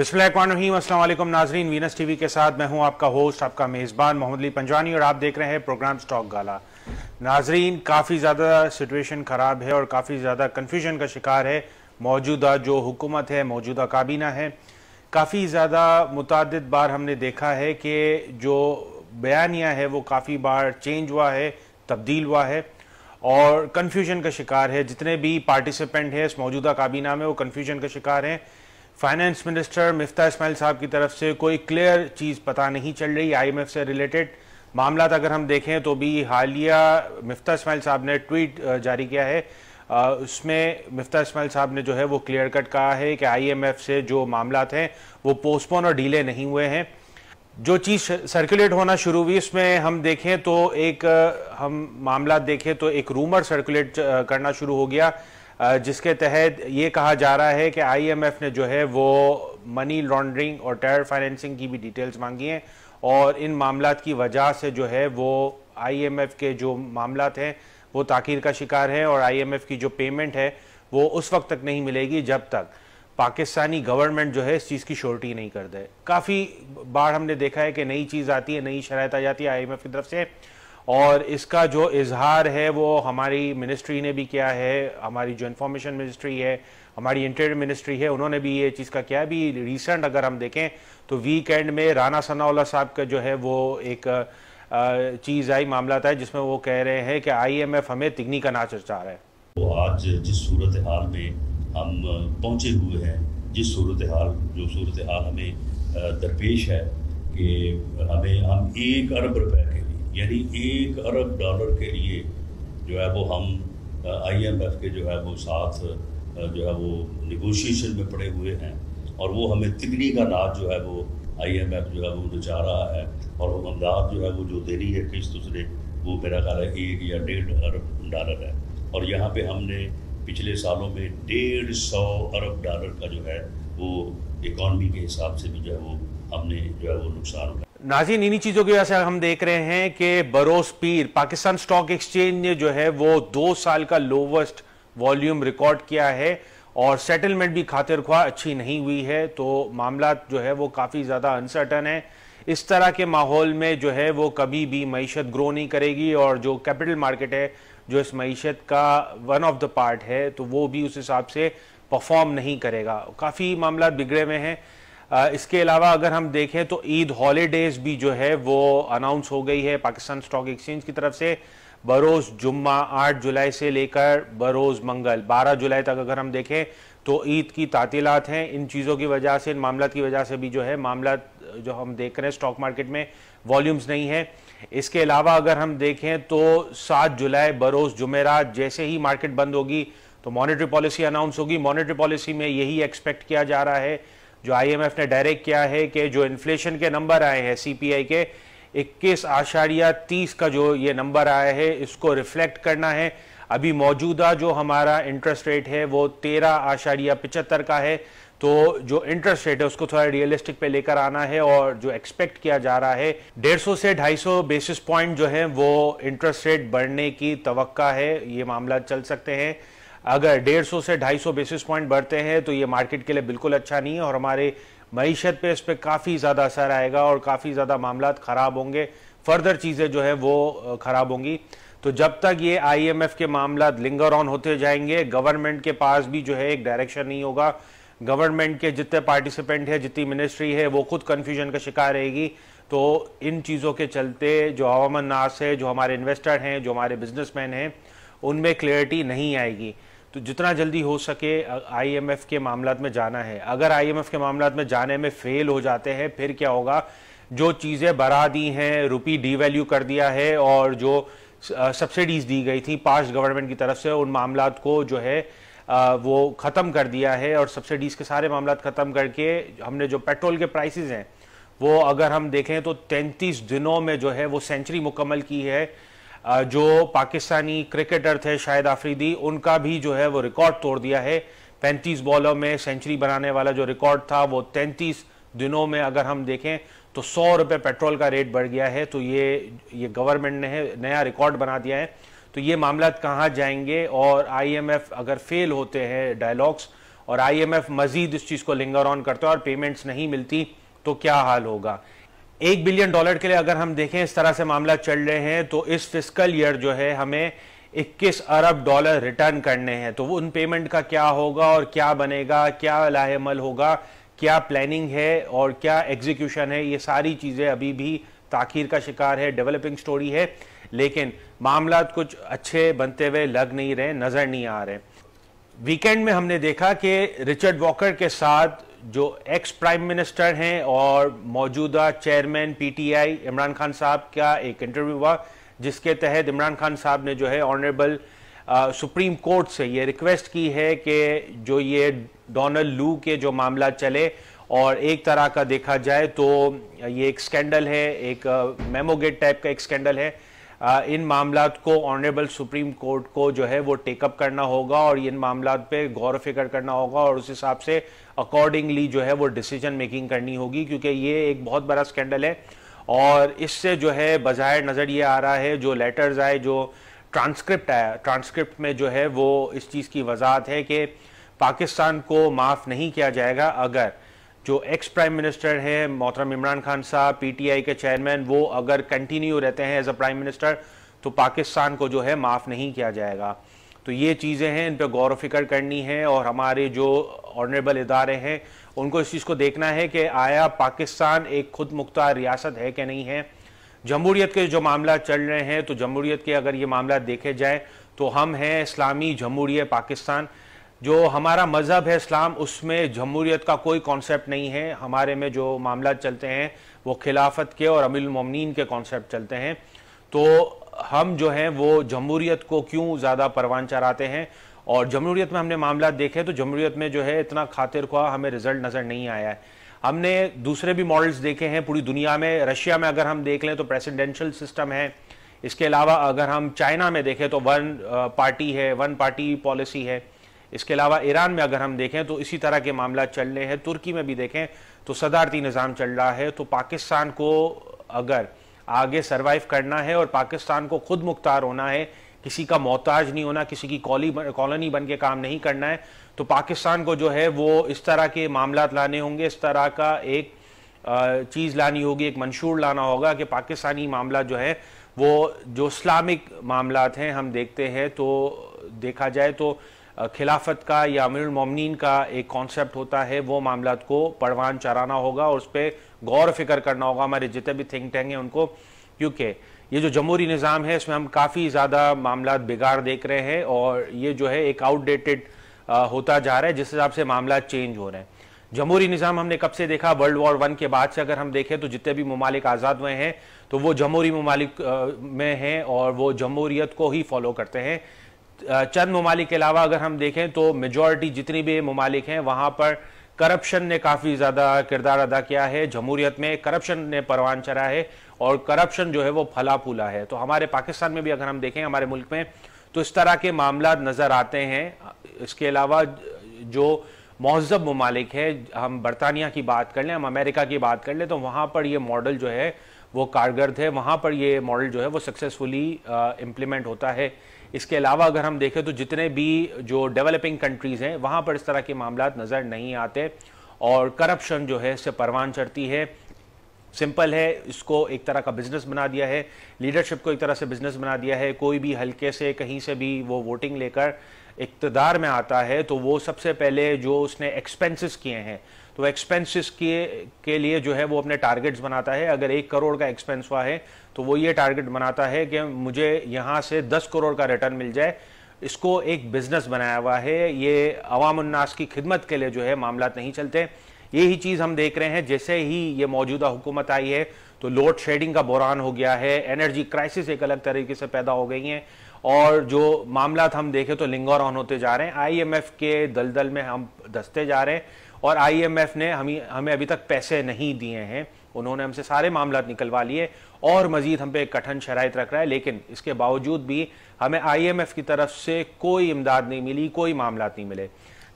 बिस्मिल्लाम नाजरीन Venus TV के साथ मैं हूं आपका होस्ट आपका मेज़बान मोहम्मद अली पंजानी और आप देख रहे हैं प्रोग्राम स्टॉक गाला नाजरीन काफ़ी ज़्यादा सिचुएशन ख़राब है और काफ़ी ज़्यादा कन्फ्यूजन का शिकार है मौजूदा जो हुकूमत है मौजूदा काबीना है काफ़ी ज़्यादा मुतद बार हमने देखा है कि जो बयानिया है वो काफ़ी बार चेंज हुआ है तब्दील हुआ है और कन्फ्यूजन का शिकार है जितने भी पार्टिसिपेंट हैं इस मौजूदा काबीना में वो कन्फ्यूजन का शिकार हैं फाइनेंस मिनिस्टर मिफ्ता इस्माइल साहब की तरफ से कोई क्लियर चीज़ पता नहीं चल रही आईएमएफ से रिलेटेड मामला अगर हम देखें तो भी हालिया मिफ्ता इस्माइल साहब ने ट्वीट जारी किया है उसमें मिफ्ता इस्माइल साहब ने जो है वो क्लियर कट कहा है कि आईएमएफ से जो मामला हैं वो पोस्टपोन और डीले नहीं हुए हैं जो चीज़ सर्कुलेट होना शुरू हुई उसमें हम देखें तो एक हम मामला देखें तो एक रूमर सर्कुलेट करना शुरू हो गया जिसके तहत ये कहा जा रहा है कि आईएमएफ ने जो है वो मनी लॉन्ड्रिंग और टेरर फाइनेंसिंग की भी डिटेल्स मांगी हैं और इन मामला की वजह से जो है वो आईएमएफ के जो मामला हैं वो ताखिर का शिकार है और आईएमएफ की जो पेमेंट है वो उस वक्त तक नहीं मिलेगी जब तक पाकिस्तानी गवर्नमेंट जो है इस चीज़ की श्योरिटी नहीं कर दे काफ़ी बार हमने देखा है कि नई चीज़ आती है नई शरात आ जाती है आई की तरफ से और इसका जो इजहार है वो हमारी मिनिस्ट्री ने भी किया है हमारी जो इन्फॉर्मेशन मिनिस्ट्री है हमारी इंटीरियर मिनिस्ट्री है उन्होंने भी ये चीज़ का किया है भी रिसेंट अगर हम देखें तो वीकेंड में राना सनाउल्ला साहब का जो है वो एक चीज़ आई मामला था जिसमें वो कह रहे हैं कि आईएमएफ हमें तिगनी का नाच चाह रहा है तो आज जिस सूरत हाल में हम पहुंचे हुए हैं जिस सूरत हाल जो सूरत हाल हमें दरपेश है कि हमें हम एक अरब रुपए के यानी एक अरब डॉलर के लिए जो है वो हम आईएमएफ के जो है वो साथ जो है वो निगोशिएशन में पड़े हुए हैं और वो हमें तिगनी का नाच जो है वो आईएमएफ जो है वो नचा रहा है और वो अमदाद जो है वो जो दे रही है किस्त उसने वो मेरा ख्याल है एक या डेढ़ अरब डॉलर है और यहाँ पे हमने पिछले सालों में डेढ़ सौ अरब डॉलर का जो है वो इकॉनमी के हिसाब से भी जो है वो हमने जो है वो नुकसान उठाया नाजीन इन्हीं चीज़ों की वजह से हम देख रहे हैं कि बरोस पीर पाकिस्तान स्टॉक एक्सचेंज ने जो है वो दो साल का लोवेस्ट वॉल्यूम रिकॉर्ड किया है और सेटलमेंट भी खातिर ख्वा अच्छी नहीं हुई है तो मामला जो है वो काफ़ी ज़्यादा अनसर्टन है इस तरह के माहौल में जो है वो कभी भी मीशत ग्रो नहीं करेगी और जो कैपिटल मार्केट है जो इस मीशत का वन ऑफ द पार्ट है तो वो भी उस हिसाब से परफॉर्म नहीं करेगा काफ़ी मामला बिगड़े हुए हैं इसके अलावा अगर हम देखें तो ईद हॉलीडेज भी जो है वो अनाउंस हो गई है पाकिस्तान स्टॉक एक्सचेंज की तरफ से बरोज़ जुम्मा 8 जुलाई से लेकर बरोज़ मंगल 12 जुलाई तक अगर हम देखें तो ईद की तातीलात हैं इन चीज़ों की वजह से इन मामला की वजह से भी जो है मामला जो हम देख रहे हैं स्टॉक मार्केट में वॉल्यूम्स नहीं है इसके अलावा अगर हम देखें तो 7 जुलाई बरोज़ जुमेरात जैसे ही मार्केट बंद होगी तो मॉनेटरी पॉलिसी अनाउंस होगी मॉनेटरी पॉलिसी में यही एक्सपेक्ट किया जा रहा है जो आईएमएफ ने डायरेक्ट किया है कि जो इन्फ्लेशन के नंबर आए हैं सीपीआई के इक्कीस आशारिया तीस का जो ये नंबर आया है इसको रिफ्लेक्ट करना है अभी मौजूदा जो हमारा इंटरेस्ट रेट है वो तेरह आशारिया पिचहत्तर का है तो जो इंटरेस्ट रेट है उसको थोड़ा रियलिस्टिक पे लेकर आना है और जो एक्सपेक्ट किया जा रहा है 150 से 250 बेसिस पॉइंट जो है वो इंटरेस्ट रेट बढ़ने की तवक्का है ये मामला चल सकते हैं अगर 150 से 250 बेसिस पॉइंट बढ़ते हैं तो ये मार्केट के लिए बिल्कुल अच्छा नहीं है और हमारे मीशत पे इस पर काफ़ी ज़्यादा असर आएगा और काफ़ी ज़्यादा मामला ख़राब होंगे फर्दर चीज़ें जो है वो ख़राब होंगी तो जब तक ये आईएमएफ के मामला लिंगर ऑन होते जाएंगे गवर्नमेंट के पास भी जो है एक डायरेक्शन नहीं होगा गवर्नमेंट के जितने पार्टिसिपेंट है जितनी मिनिस्ट्री है वो खुद कन्फ्यूजन का शिकार रहेगी तो इन चीज़ों के चलते जो हवामन नास है जो हमारे इन्वेस्टर हैं जो हमारे बिजनेसमैन हैं उनमें क्लियरिटी नहीं आएगी तो जितना जल्दी हो सके आईएमएफ के मामला में जाना है अगर आईएमएफ के मामला में जाने में फेल हो जाते हैं फिर क्या होगा जो चीज़ें बढ़ा दी हैं रुपी डीवैल्यू कर दिया है और जो सब्सिडीज़ दी गई थी पास गवर्नमेंट की तरफ से उन मामला को जो है वो ख़त्म कर दिया है और सब्सिडीज़ के सारे मामला ख़त्म करके हमने जो पेट्रोल के प्राइसेस हैं वो अगर हम देखें तो 33 दिनों में जो है वो सेंचुरी मुकम्मल की है जो पाकिस्तानी क्रिकेटर थे शाहिद आफरीदी उनका भी जो है वो रिकॉर्ड तोड़ दिया है पैंतीस बॉलों में सेंचुरी बनाने वाला जो रिकॉर्ड था वो तैंतीस दिनों में अगर हम देखें तो सौ रुपये पेट्रोल का रेट बढ़ गया है तो ये ये गवर्नमेंट ने नया रिकॉर्ड बना दिया है तो ये मामला कहाँ जाएंगे और एफ अगर फेल होते हैं डायलॉग्स और आईएमएफ मजीद इस चीज़ को लिंगर ऑन करता है और पेमेंट्स नहीं मिलती तो क्या हाल होगा एक बिलियन डॉलर के लिए अगर हम देखें इस तरह से मामला चल रहे हैं तो इस फिजिकल ईयर जो है हमें 21 अरब डॉलर रिटर्न करने हैं तो वो उन पेमेंट का क्या होगा और क्या बनेगा क्या लाहेमल होगा क्या प्लानिंग है और क्या एग्जीक्यूशन है ये सारी चीज़ें अभी भी ताखिर का शिकार है डेवलपिंग स्टोरी है लेकिन मामला कुछ अच्छे बनते हुए लग नहीं रहे नज़र नहीं आ रहे वीकेंड में हमने देखा कि रिचर्ड वॉकर के साथ जो एक्स प्राइम मिनिस्टर हैं और मौजूदा चेयरमैन पीटीआई इमरान खान साहब का एक इंटरव्यू हुआ जिसके तहत इमरान खान साहब ने जो है ऑनरेबल सुप्रीम कोर्ट से ये रिक्वेस्ट की है कि जो ये डोनाल्ड लू के जो मामला चले और एक तरह का देखा जाए तो ये एक स्कैंडल है एक मेमोगेट टाइप का एक स्कैंडल है इन मामला को ऑनरेबल सुप्रीम कोर्ट को जो है वो टेकअप करना होगा और इन मामला पे गौर फिक्र करना होगा और उस हिसाब से अकॉर्डिंगली जो है वो डिसीजन मेकिंग करनी होगी क्योंकि ये एक बहुत बड़ा स्कैंडल है और इससे जो है बज़ाहिर नज़र ये आ रहा है जो लेटर्स आए जो ट्रांसक्रिप्ट आया ट्रांसक्रिप्ट में जो है वो इस चीज़ की वजाहत है कि पाकिस्तान को माफ़ नहीं किया जाएगा अगर जो एक्स प्राइम मिनिस्टर हैं मोहतरम इमरान खान साहब पीटीआई के चेयरमैन वो अगर कंटिन्यू रहते हैं एज अ प्राइम मिनिस्टर तो पाकिस्तान को जो है माफ़ नहीं किया जाएगा तो ये चीज़ें हैं इन पर गौर फिक्र करनी है और हमारे जो ऑनरेबल इदारे हैं उनको इस चीज़ को देखना है कि आया पाकिस्तान एक खुद मुख्तार रियासत है कि नहीं है जमहूरीत के जो मामला चल रहे हैं तो जमहूरीत के अगर ये मामला देखे जाए तो हम हैं इस्लामी जमहूरिय पाकिस्तान जो हमारा मज़हब है इस्लाम उसमें जमहूरीत का कोई कॉन्सेप्ट नहीं है हमारे में जो मामला चलते हैं वो खिलाफत के और ममनिन के कॉन्सेप्ट चलते हैं तो हम जो हैं वो जमहूरीत को क्यों ज़्यादा परवान चढ़ाते हैं और जमहूरीत में हमने मामला देखे तो जमहूरीत में जो है इतना खातिर खुआ हमें रिजल्ट नज़र नहीं आया है हमने दूसरे भी मॉडल्स देखे हैं पूरी दुनिया में रशिया में अगर हम देख लें तो प्रेसिडेंशियल सिस्टम है इसके अलावा अगर हम चाइना में देखें तो वन पार्टी uh, है वन पार्टी पॉलिसी है इसके अलावा ईरान में अगर हम देखें तो इसी तरह के मामला चल रहे हैं तुर्की में भी देखें तो सदारती निज़ाम चल रहा है तो पाकिस्तान को अगर आगे सर्वाइव करना है और पाकिस्तान को खुद मुख्तार होना है किसी का मोहताज नहीं होना किसी की कॉली कॉलोनी बन के काम नहीं करना है तो पाकिस्तान को जो है वो इस तरह के मामला लाने होंगे इस तरह का एक चीज़ लानी होगी एक मंशूर लाना होगा कि पाकिस्तानी मामला जो है वो जो इस्लामिक मामला हैं हम देखते हैं तो देखा जाए तो खिलाफत का या मोमिनीन का एक कॉन्सेप्ट होता है वो मामला को परवान चराना होगा और उस पर गौर फिक्र करना होगा हमारे जितने भी थिंक टैंक हैं उनको क्योंकि ये जो जमहूरी निज़ाम है इसमें हम काफ़ी ज़्यादा मामला बिगाड़ देख रहे हैं और ये जो है एक आउटडेटेड होता जा रहा है जिस हिसाब से मामला चेंज हो रहे हैं जमहूरी निज़ाम हमने कब से देखा वर्ल्ड वॉर वन के बाद से अगर हम देखें तो जितने भी ममालिक आज़ाद हुए हैं तो वो जमहूरी ममालिक में हैं और वो जमहूरीत को ही फॉलो करते हैं चंद ममालिक के अलावा अगर हम देखें तो मेजॉरिटी जितनी भी ममालिक हैं वहाँ पर करप्शन ने काफ़ी ज़्यादा किरदार अदा किया है जमहूरियत में करप्शन ने परवान चढ़ा है और करप्शन जो है वो फला फूला है तो हमारे पाकिस्तान में भी अगर हम देखें हमारे मुल्क में तो इस तरह के मामला नज़र आते हैं इसके अलावा जो महजब ममालिक है हम बरतानिया की बात कर लें हम अमेरिका की बात कर लें तो वहाँ पर ये मॉडल जो है वो कारगर है वहाँ पर ये मॉडल जो है वो सक्सेसफुली इम्प्लीमेंट होता है इसके अलावा अगर हम देखें तो जितने भी जो डेवलपिंग कंट्रीज़ हैं वहां पर इस तरह के मामला नज़र नहीं आते और करप्शन जो है इससे परवान चढ़ती है सिंपल है इसको एक तरह का बिजनेस बना दिया है लीडरशिप को एक तरह से बिजनेस बना दिया है कोई भी हल्के से कहीं से भी वो वोटिंग लेकर इकतदार में आता है तो वो सबसे पहले जो उसने एक्सपेंसेस किए हैं तो एक्सपेंसेस किए के लिए जो है वो अपने टारगेट्स बनाता है अगर एक करोड़ का एक्सपेंस हुआ है तो वो ये टारगेट बनाता है कि मुझे यहाँ से दस करोड़ का रिटर्न मिल जाए इसको एक बिजनेस बनाया हुआ है ये अवाम उन्नास की खिदमत के लिए जो है मामला नहीं चलते यही चीज़ हम देख रहे हैं जैसे ही ये मौजूदा हुकूमत आई है तो लोड शेडिंग का बुरान हो गया है एनर्जी क्राइसिस एक अलग तरीके से पैदा हो गई है और जो मामला हम देखें तो लिंगर ऑन होते जा रहे हैं आईएमएफ के दलदल में हम धसते जा रहे हैं और आईएमएफ ने हमें हमें अभी तक पैसे नहीं दिए हैं उन्होंने हमसे सारे मामला निकलवा लिए और मजीद हम पे कठिन शराइत रख रहा है लेकिन इसके बावजूद भी हमें आईएमएफ की तरफ से कोई इमदाद नहीं मिली कोई मामला नहीं मिले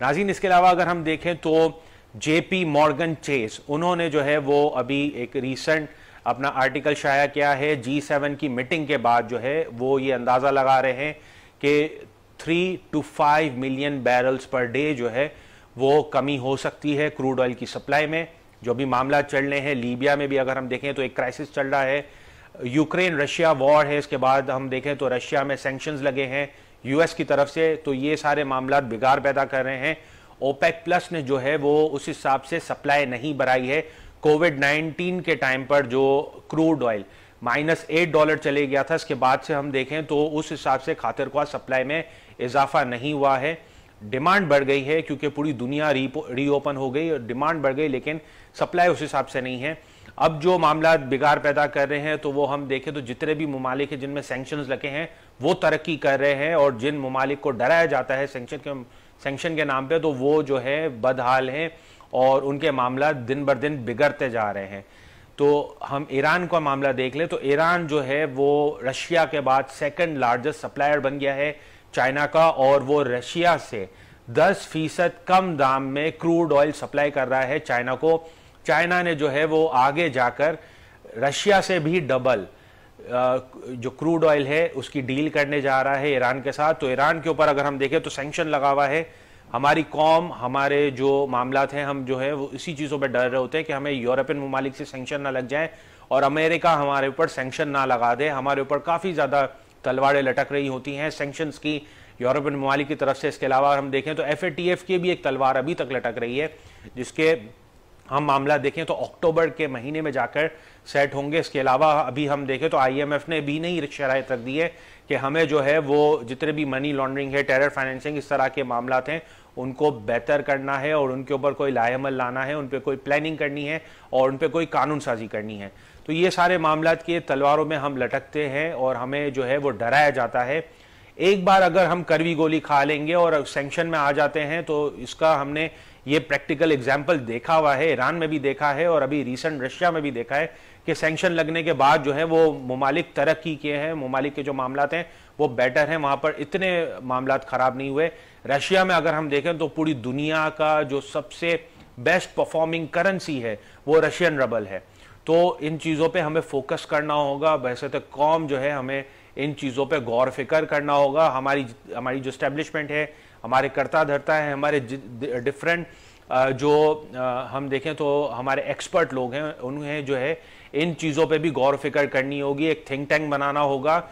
नाजीन इसके अलावा अगर हम देखें तो जेपी मॉर्गन चेस उन्होंने जो है वो अभी एक रिसेंट अपना आर्टिकल शाया किया है जी सेवन की मीटिंग के बाद जो है वो ये अंदाज़ा लगा रहे हैं कि three two five million barrels per day जो है वो कमी हो सकती है क्रूड ऑयल की सप्लाई में जो भी मामला चल रहे हैं लीबिया में भी अगर हम देखें तो एक क्राइसिस चल रहा है यूक्रेन रशिया वॉर है इसके बाद हम देखें तो रशिया में सेंक्शंस लगे हैं यूएस की तरफ से तो ये सारे मामला बिगाड़ पैदा कर रहे हैं ओपेक प्लस ने जो है वो उस हिसाब से सप्लाई नहीं बढ़ाई है कोविड 19 के टाइम पर जो crude oil minus eight dollar चले गया था इसके बाद से हम देखें तो उस हिसाब से खातिर खातरख्वा सप्लाई में इजाफा नहीं हुआ है डिमांड बढ़ गई है क्योंकि पूरी दुनिया रीओपन हो गई और डिमांड बढ़ गई लेकिन सप्लाई उस हिसाब से नहीं है अब जो मामला बिगाड़ पैदा कर रहे हैं तो वो हम देखें तो जितने भी ममालिक हैं जिनमें सेंक्शन लगे हैं वो तरक्की कर रहे हैं और जिन ममालिक को डराया जाता है सेंक्शन के सेंक्शन के नाम पे तो वो जो है बदहाल हैं और उनके मामला दिन बर दिन बिगड़ते जा रहे हैं तो हम ईरान का मामला देख लें तो ईरान जो है वो रशिया के बाद सेकंड लार्जेस्ट सप्लायर बन गया है चाइना का और वो रशिया से 10 फीसद कम दाम में क्रूड ऑयल सप्लाई कर रहा है चाइना को चाइना ने जो है वो आगे जाकर रशिया से भी डबल जो क्रूड ऑयल है उसकी डील करने जा रहा है ईरान के साथ तो ईरान के ऊपर अगर हम देखें तो सेंक्शन लगा हुआ है हमारी कौम हमारे जो मामला हैं हम जो है वो इसी चीज़ों पर डर रहे होते हैं कि हमें यूरोपियन ममालिक से सेंक्शन ना लग जाए और अमेरिका हमारे ऊपर सेंक्शन ना लगा दे हमारे ऊपर काफ़ी ज़्यादा तलवारें लटक रही होती हैं सेंक्शंस की यूरोपियन ममालिक की तरफ से इसके अलावा हम देखें तो एफ की भी एक तलवार अभी तक लटक रही है जिसके हम मामला देखें तो अक्टूबर के महीने में जाकर सेट होंगे इसके अलावा अभी हम देखें तो आईएमएफ ने भी नहीं शराय रख दी है कि हमें जो है वो जितने भी मनी लॉन्ड्रिंग है टेरर फाइनेंसिंग इस तरह के मामला हैं उनको बेहतर करना है और उनके ऊपर कोई लाहेमल लाना है उन पर कोई प्लानिंग करनी है और उन पर कोई कानून साजी करनी है तो ये सारे मामला के तलवारों में हम लटकते हैं और हमें जो है वो डराया जाता है एक बार अगर हम करवी गोली खा लेंगे और सेंक्शन में आ जाते हैं तो इसका हमने ये प्रैक्टिकल एग्जाम्पल देखा हुआ है ईरान में भी देखा है और अभी रिसेंट रशिया में भी देखा है कि सेंक्शन लगने के बाद जो है वो ममालिक तरक्की किए हैं ममालिक के जो मामला हैं वो बेटर हैं वहाँ पर इतने मामला ख़राब नहीं हुए रशिया में अगर हम देखें तो पूरी दुनिया का जो सबसे बेस्ट परफॉर्मिंग करेंसी है वो रशियन रबल है तो इन चीज़ों पे हमें फोकस करना होगा वैसे तो कॉम जो है हमें इन चीज़ों पे गौर फिकर करना होगा हमारी हमारी जो स्टैब्लिशमेंट है हमारे करता धरता है हमारे डिफरेंट जो हम देखें तो हमारे एक्सपर्ट लोग हैं उन्हें जो है इन चीज़ों पे भी गौर फिक्र करनी होगी एक थिंक टैंक बनाना होगा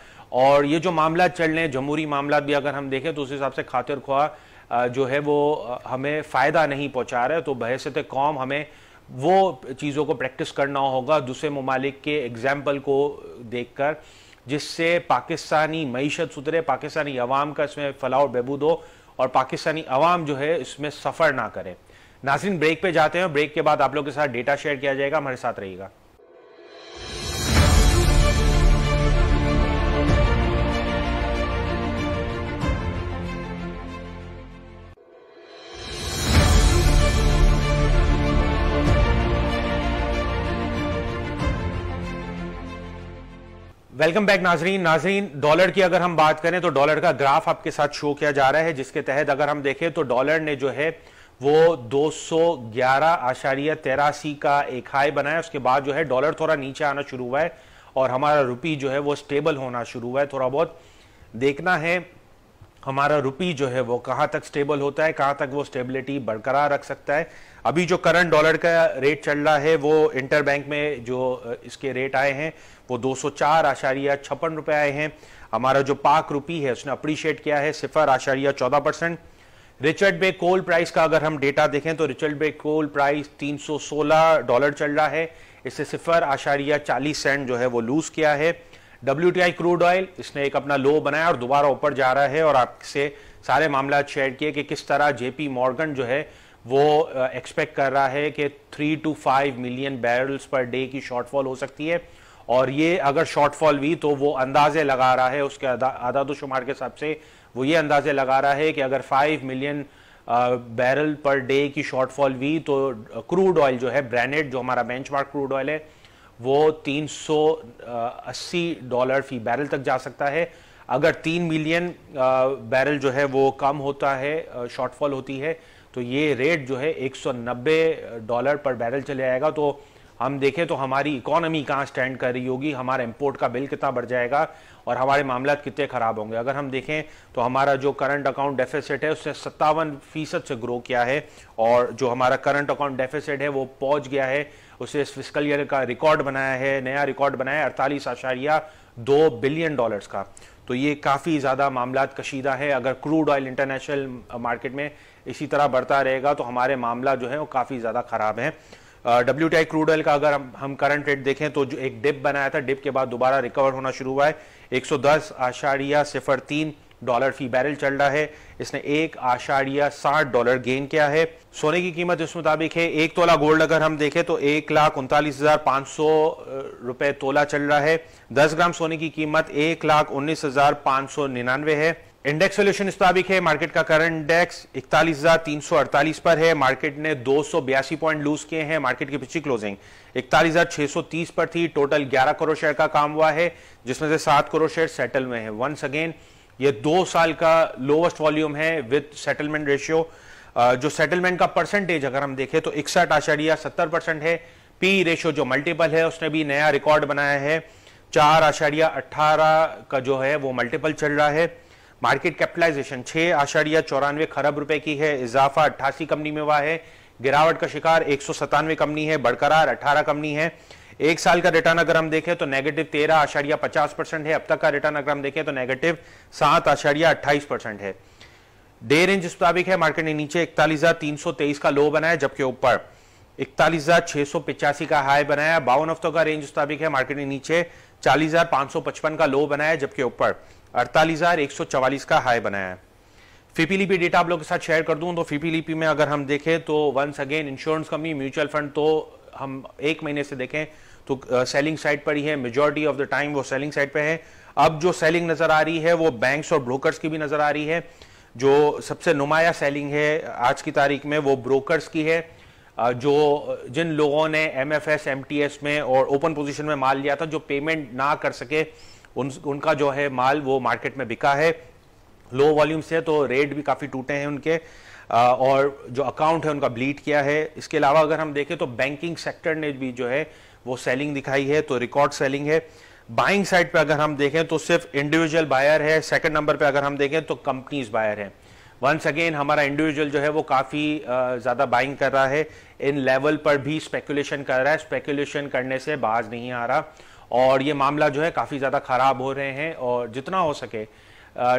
और ये जो मामला चल रहे हैं जमहूरी मामला भी अगर हम देखें तो उस हिसाब से खातिर ख्वाह जो है वो हमें फ़ायदा नहीं पहुँचा रहा है तो बहसत कौम हमें वो चीज़ों को प्रैक्टिस करना होगा दूसरे ममालिक के एग्जाम्पल को देख कर जिससे पाकिस्तानी मीशत सुधरे पाकिस्तानी अवाम का इसमें फलाह बहबूद हो और पाकिस्तानी अवाम जो है इसमें सफ़र ना करे नासिन ब्रेक पे जाते हैं ब्रेक के बाद आप लोग के साथ डेटा शेयर किया जाएगा हमारे साथ रहिएगा वेलकम बैक नाजरीन नाजरीन डॉलर की अगर हम बात करें तो डॉलर का ग्राफ आपके साथ शो किया जा रहा है जिसके तहत अगर हम देखें तो डॉलर ने जो है वो दो आशारिया तेरासी का एक हाई बना है उसके बाद जो है डॉलर थोड़ा नीचे आना शुरू हुआ है और हमारा रुपी जो है वो स्टेबल होना शुरू हुआ है थोड़ा बहुत देखना है हमारा रुपी जो है वो कहाँ तक स्टेबल होता है कहाँ तक वो स्टेबिलिटी बरकरार रख सकता है अभी जो करंट डॉलर का रेट चल रहा है वो इंटर बैंक में जो इसके रेट आए हैं वो दो सौ चार आशारिया छप्पन रुपये आए हैं हमारा जो पाक रुपी है उसने अप्रिशिएट किया है सिफर आशारिया चौदह percent Richards Bay coal price का अगर हम डेटा देखें तो Richards Bay coal price 316 dollar चल रहा है इससे सिफर आशारिया चालीस सेंट जो है वो लूज किया है डब्ल्यू क्रूड ऑयल इसने एक अपना लो बनाया और दोबारा ऊपर जा रहा है और आपसे सारे मामला शेयर किए कि किस तरह जेपी मॉर्गन जो है वो एक्सपेक्ट कर रहा है कि three two five million barrels per day की शॉर्टफॉल हो सकती है और ये अगर शॉर्टफॉल हुई तो वो अंदाजे लगा रहा है उसके आदा, शुमार के हिसाब से वो ये अंदाजे लगा रहा है कि अगर 5 मिलियन बैरल पर डे की शॉर्टफॉल हुई तो क्रूड ऑयल जो है ब्रांडेड जो हमारा बेंचमार्क क्रूड ऑयल है वो 380 डॉलर फी बैरल तक जा सकता है अगर तीन मिलियन बैरल जो है वो कम होता है शॉर्टफॉल होती है तो ये रेट जो है 190 डॉलर पर बैरल चले जाएगा तो हम देखें तो हमारी इकोनॉमी कहाँ स्टैंड कर रही होगी हमारा इम्पोर्ट का बिल कितना बढ़ जाएगा और हमारे मामला कितने ख़राब होंगे अगर हम देखें तो हमारा जो करंट अकाउंट डेफिसिट है उसने सत्तावन फीसद से ग्रो किया है और जो हमारा करंट अकाउंट डेफिसिट है वो पहुंच गया है उसे इस फिजिकल ईयर का रिकॉर्ड बनाया है नया रिकॉर्ड बनाया है अड़तालीस आशारिया दो बिलियन डॉलर्स का तो ये काफ़ी ज़्यादा मामला कशीदा है अगर क्रूड ऑयल इंटरनेशनल मार्केट में इसी तरह बढ़ता रहेगा तो हमारे मामला जो है वो काफ़ी ज़्यादा ख़राब हैं डब्ल्यू टी क्रूड ऑयल का अगर हम हम करंट रेट देखें तो जो एक डिप बनाया था डिप के बाद दोबारा रिकवर होना शुरू हुआ है दस आशारिया सिफर तीन डॉलर फी बैरल चल रहा है इसने एक आशारिया साठ डॉलर गेन किया है सोने की कीमत इस मुताबिक है एक तोला गोल्ड अगर हम देखें तो एक लाख उनतालीस हजार पांच सौ रुपए तोला चल रहा है दस ग्राम सोने की कीमत एक लाख उन्नीस हजार पांच सौ निन्यानवे है इंडेक्स सोल्यूशन इस है मार्केट का करंट इंडेक्स इकतालीस हजार तीन सौ अड़तालीस पर है मार्केट ने दो सौ बयासी पॉइंट लूज किए हैं मार्केट की पिछली क्लोजिंग इकतालीस हजार छह सौ तीस पर थी टोटल ग्यारह करोड़ शेयर का काम हुआ है जिसमें से सात करोड़ शेयर सेटल में है वंस अगेन ये दो साल का लोवेस्ट वॉल्यूम है विथ सेटलमेंट रेशियो जो सेटलमेंट का परसेंटेज अगर हम देखें तो इकसठ आशारिया सत्तर परसेंट है पी रेशियो जो मल्टीपल है उसने भी नया रिकॉर्ड बनाया है चार आशारिया अट्ठारह का जो है वो मल्टीपल चल रहा है मार्केट कैपिटलाइजेशन छह आशारिया चौरानवे खरब रुपए की है इजाफा अट्ठासी कंपनी में हुआ है गिरावट का शिकार एक कंपनी है बरकरार अठारह कंपनी है एक साल का रिटर्न अगर हम देखें तो नेगेटिव तेरह आशारिया पचास परसेंट है अब तक का रिटर्न अगर हम देखें तो नेगेटिव सात आशारिया अट्ठाईस परसेंट है डे रेंज इस मुताबिक है मार्केट ने नीचे इकतालीस हजार तीन सौ तेईस का लो बनाया जबकि ऊपर इकतालीस हजार छह सौ पिचासी का हाई बनाया बावन हफ्तों का रेंज मुताबिक है मार्केट ने नीचे चालीस हजार पांच सौ पचपन का लो बनाया जबकि ऊपर अड़तालीस का हाई बनाया है फीपीलीपी डेटा आप लोग के साथ शेयर कर दूं तो फीपीलीपी में अगर हम देखें तो once again insurance company mutual fund तो हम एक महीने से देखें तो सेलिंग साइड पर ही है मेजोरिटी ऑफ द टाइम वो सेलिंग साइड पे है अब जो सेलिंग नजर आ रही है वो बैंक्स और ब्रोकर्स की भी नजर आ रही है जो सबसे नुमाया सेलिंग है आज की तारीख में वो ब्रोकर्स की है जो जिन लोगों ने M F S M T S में और ओपन पोजिशन में माल लिया था जो पेमेंट ना कर सके उन उनका जो है माल वो मार्केट में बिका है लो वॉल्यूम्स है तो रेट भी काफ़ी टूटे हैं उनके और जो अकाउंट है उनका ब्लीड किया है इसके अलावा अगर हम देखें तो बैंकिंग सेक्टर ने भी जो है वो सेलिंग दिखाई है तो रिकॉर्ड सेलिंग है बाइंग साइड पे अगर हम देखें तो सिर्फ इंडिविजुअल बायर है सेकंड नंबर पे अगर हम देखें तो कंपनीज बायर है वंस अगेन हमारा इंडिविजुअल जो है वो काफ़ी ज़्यादा बाइंग कर रहा है इन लेवल पर भी स्पेकुलेशन कर रहा है स्पेकुलेशन करने से बाज नहीं आ रहा और ये मामला जो है काफ़ी ज़्यादा ख़राब हो रहे हैं और जितना हो सके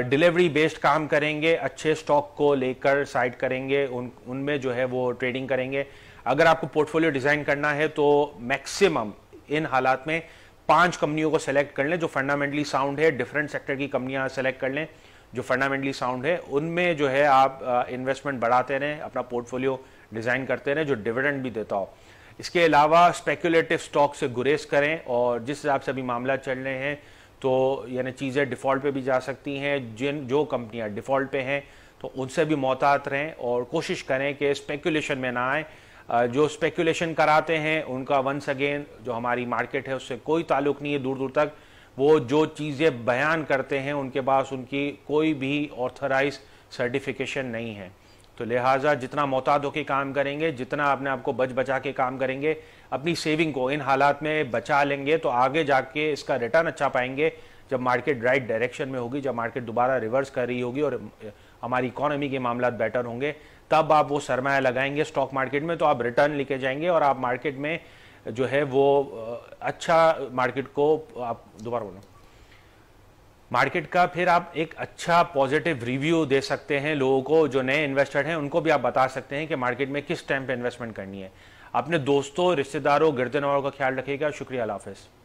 डिलीवरी बेस्ड काम करेंगे अच्छे स्टॉक को लेकर साइड करेंगे उन उनमें जो है वो ट्रेडिंग करेंगे अगर आपको पोर्टफोलियो डिज़ाइन करना है तो मैक्सिमम इन हालात में पांच कंपनियों को सेलेक्ट कर लें जो फंडामेंटली साउंड है डिफरेंट सेक्टर की कंपनियां सेलेक्ट कर लें जो फंडामेंटली साउंड है उनमें जो है आप इन्वेस्टमेंट बढ़ाते रहें अपना पोर्टफोलियो डिज़ाइन करते रहें जो डिविडेंड भी देता हो इसके अलावा स्पेकुलेटिव स्टॉक से गुरेज करें और जिस हिसाब से अभी मामला चल रहे हैं तो यानी चीज़ें डिफ़ॉल्ट पे भी जा सकती हैं जिन जो कंपनियां डिफ़ॉल्ट पे हैं तो उनसे भी मोहतात रहें और कोशिश करें कि स्पेकुलेशन में ना आए जो स्पेकुलेशन कराते हैं उनका वंस अगेन जो हमारी मार्केट है उससे कोई ताल्लुक नहीं है दूर दूर तक वो जो चीज़ें बयान करते हैं उनके पास उनकी कोई भी ऑथराइज सर्टिफिकेशन नहीं है तो लिहाजा जितना मोहताद होकर काम करेंगे जितना अपने आप को बच बचा के काम करेंगे अपनी सेविंग को इन हालात में बचा लेंगे तो आगे जाके इसका रिटर्न अच्छा पाएंगे जब मार्केट राइट डायरेक्शन में होगी जब मार्केट दोबारा रिवर्स कर रही होगी और हमारी इकोनॉमी के मामला बेटर होंगे तब आप वो सरमाया लगाएंगे स्टॉक मार्केट में तो आप रिटर्न लेके जाएंगे और आप मार्केट में जो है वो अच्छा मार्केट को आप दोबारा बोलो मार्केट का फिर आप एक अच्छा पॉजिटिव रिव्यू दे सकते हैं लोगों को जो नए इन्वेस्टर हैं उनको भी आप बता सकते हैं कि मार्केट में किस टाइम पे इन्वेस्टमेंट करनी है अपने दोस्तों रिश्तेदारों गर्दनवारों का ख्याल रखिएगा शुक्रिया हाफिज़